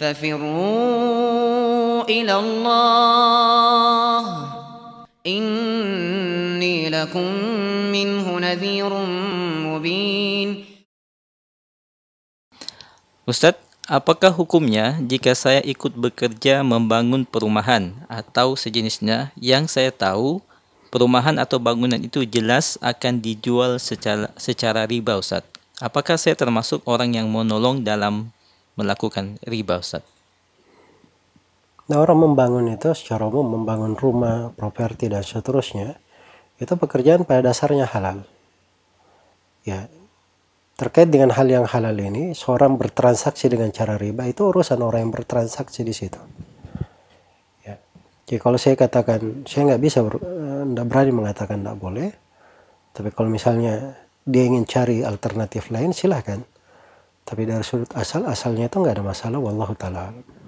ففروا إلى الله إني لكم منه نذير مبين Ustaz, apakah hukumnya jika saya ikut bekerja membangun perumahan atau sejenisnya yang saya tahu perumahan atau bangunan itu jelas akan dijual secara, secara riba Ustaz? Apakah saya termasuk orang yang menolong dalam melakukan riba Ustaz? Nah orang membangun itu secara umum membangun rumah, properti dan seterusnya itu pekerjaan pada dasarnya halal. Ya, terkait dengan hal yang halal ini, seorang bertransaksi dengan cara riba itu urusan orang yang bertransaksi di situ. Ya. Jadi kalau saya katakan saya nggak bisa, eh, nggak berani mengatakan nggak boleh, tapi kalau misalnya dia ingin cari alternatif lain silahkan tapi dari sudut asal asalnya itu nggak ada masalah wallahu taala